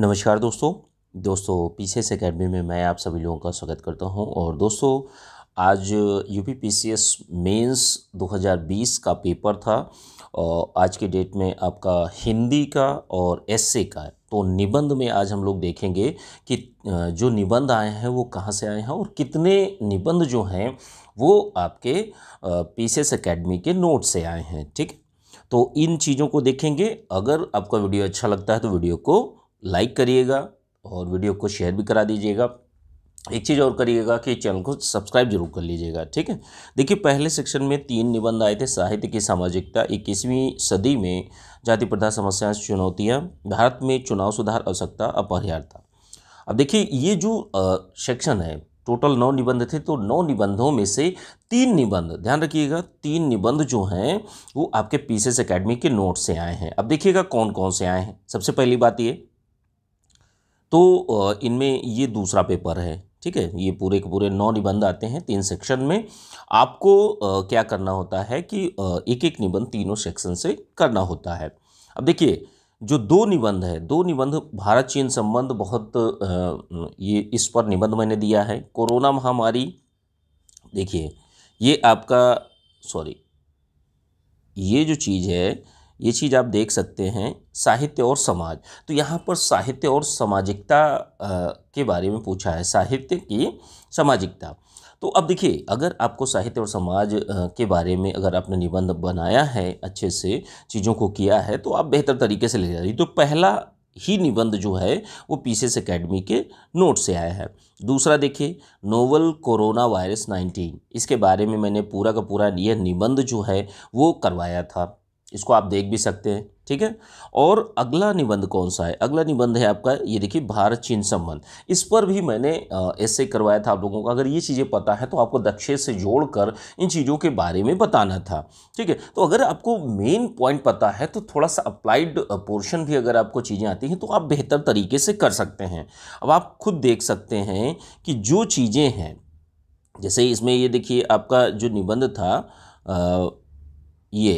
नमस्कार दोस्तों दोस्तों एस एकेडमी में मैं आप सभी लोगों का स्वागत करता हूं और दोस्तों आज U P P C S mains दो का पेपर था और आज के डेट में आपका हिंदी का और एसए का है तो निबंध में आज हम लोग देखेंगे कि जो निबंध आए हैं वो कहाँ से आए हैं और कितने निबंध जो हैं वो आपके पी एस एकेडमी के नोट से आए हैं ठीक तो इन चीज़ों को देखेंगे अगर आपका वीडियो अच्छा लगता है तो वीडियो को लाइक करिएगा और वीडियो को शेयर भी करा दीजिएगा एक चीज़ और करिएगा कि चैनल को सब्सक्राइब जरूर कर लीजिएगा ठीक है देखिए पहले सेक्शन में तीन निबंध आए थे साहित्य की सामाजिकता इक्कीसवीं सदी में जाति प्रथा समस्याएं चुनौतियां भारत में चुनाव सुधार आवश्यकता अपरिहार्यता अब देखिए ये जो सेक्शन है टोटल नौ निबंध थे तो नौ निबंधों में से तीन निबंध ध्यान रखिएगा तीन निबंध जो हैं वो आपके पीसीएस अकेडमी के नोट से आए हैं अब देखिएगा कौन कौन से आए हैं सबसे पहली बात ये तो इनमें ये दूसरा पेपर है ठीक है ये पूरे के पूरे नौ निबंध आते हैं तीन सेक्शन में आपको क्या करना होता है कि एक एक निबंध तीनों सेक्शन से करना होता है अब देखिए जो दो निबंध है दो निबंध भारत चीन संबंध बहुत ये इस पर निबंध मैंने दिया है कोरोना महामारी देखिए ये आपका सॉरी ये जो चीज़ है ये चीज़ आप देख सकते हैं साहित्य और समाज तो यहाँ पर साहित्य और सामाजिकता के बारे में पूछा है साहित्य की सामाजिकता तो अब देखिए अगर आपको साहित्य और समाज के बारे में अगर आपने निबंध बनाया है अच्छे से चीज़ों को किया है तो आप बेहतर तरीके से ले जा रही तो पहला ही निबंध जो है वो पीसेस एकेडमी के नोट से आया है दूसरा देखिए नोवल कोरोना वायरस 19 इसके बारे में मैंने पूरा का पूरा यह निबंध जो है वो करवाया था इसको आप देख भी सकते हैं ठीक है और अगला निबंध कौन सा है अगला निबंध है आपका ये देखिए भारत चीन संबंध इस पर भी मैंने ऐसे करवाया था आप लोगों को अगर ये चीज़ें पता है तो आपको दक्षे से जोड़कर इन चीज़ों के बारे में बताना था ठीक है तो अगर आपको मेन पॉइंट पता है तो थोड़ा सा अप्लाइड पोर्शन भी अगर आपको चीज़ें आती हैं तो आप बेहतर तरीके से कर सकते हैं अब आप खुद देख सकते हैं कि जो चीज़ें हैं जैसे इसमें ये देखिए आपका जो निबंध था ये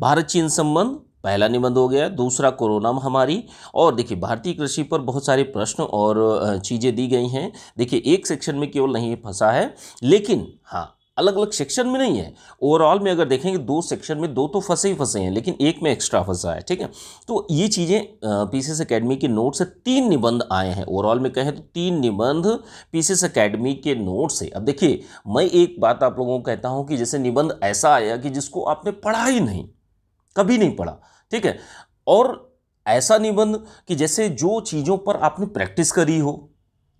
भारत चीन संबंध पहला निबंध हो गया दूसरा कोरोना महामारी और देखिए भारतीय कृषि पर बहुत सारे प्रश्न और चीज़ें दी गई हैं देखिए एक सेक्शन में केवल नहीं फंसा है लेकिन हाँ अलग अलग सेक्शन में नहीं है ओवरऑल में अगर देखेंगे दो सेक्शन में दो तो फंसे ही फंसे हैं लेकिन एक में एक्स्ट्रा फंसा है ठीक है तो ये चीज़ें पी एस एकेडमी के नोट से तीन निबंध आए हैं ओवरऑल में कहें तो तीन निबंध पी एस एकेडमी के नोट से अब देखिए मैं एक बात आप लोगों को कहता हूँ कि जैसे निबंध ऐसा आया कि जिसको आपने पढ़ा ही नहीं कभी नहीं पढ़ा ठीक है और ऐसा निबंध कि जैसे जो चीज़ों पर आपने प्रैक्टिस करी हो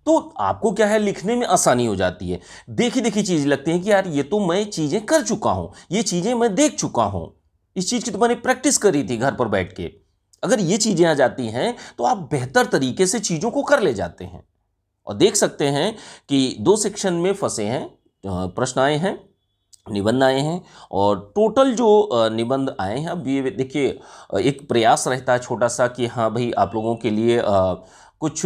तो आपको क्या है लिखने में आसानी हो जाती है देखी देखी चीज़ लगती है कि यार ये तो मैं चीज़ें कर चुका हूँ ये चीज़ें मैं देख चुका हूँ इस चीज़ की तो मैंने प्रैक्टिस करी थी घर पर बैठ के अगर ये चीज़ें आ जाती हैं तो आप बेहतर तरीके से चीज़ों को कर ले जाते हैं और देख सकते हैं कि दो सेक्शन में फंसे हैं प्रश्न आए हैं निबंध आए हैं और टोटल जो निबंध आए हैं अब ये देखिए एक प्रयास रहता है छोटा सा कि हाँ भाई आप लोगों के लिए कुछ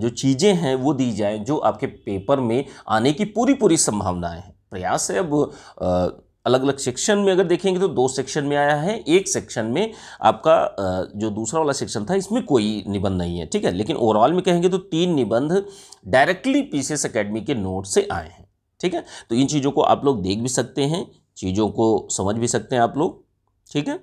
जो चीज़ें हैं वो दी जाएँ जो आपके पेपर में आने की पूरी पूरी संभावनाएँ हैं प्रयास है अब अलग अलग सेक्शन में अगर देखेंगे तो दो सेक्शन में आया है एक सेक्शन में आपका जो दूसरा वाला सेक्शन था इसमें कोई निबंध नहीं है ठीक है लेकिन ओवरऑल में कहेंगे तो तीन निबंध डायरेक्टली पीसीएस अकेडमी के नोट से आए हैं ठीक है तो इन चीज़ों को आप लोग देख भी सकते हैं चीज़ों को समझ भी सकते हैं आप लोग ठीक है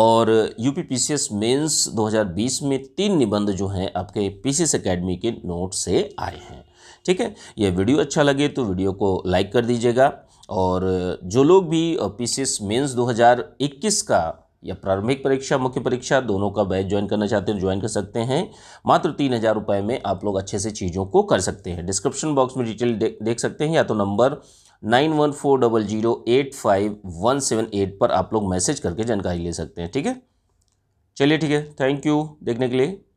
और U P P C S mains में तीन निबंध जो हैं आपके पी सी एस अकेडमी के नोट से आए हैं ठीक है यह वीडियो अच्छा लगे तो वीडियो को लाइक कर दीजिएगा और जो लोग भी पी सी एस मेन्स दो का या प्रारंभिक परीक्षा मुख्य परीक्षा दोनों का बैच ज्वाइन करना चाहते हैं तो ज्वाइन कर सकते हैं मात्र तीन हज़ार रुपये में आप लोग अच्छे से चीज़ों को कर सकते हैं डिस्क्रिप्शन बॉक्स में डिटेल दे, देख सकते हैं या तो number nine one four double zero eight five one seven eight पर आप लोग मैसेज करके जानकारी ले सकते हैं ठीक है चलिए ठीक है थैंक यू देखने के लिए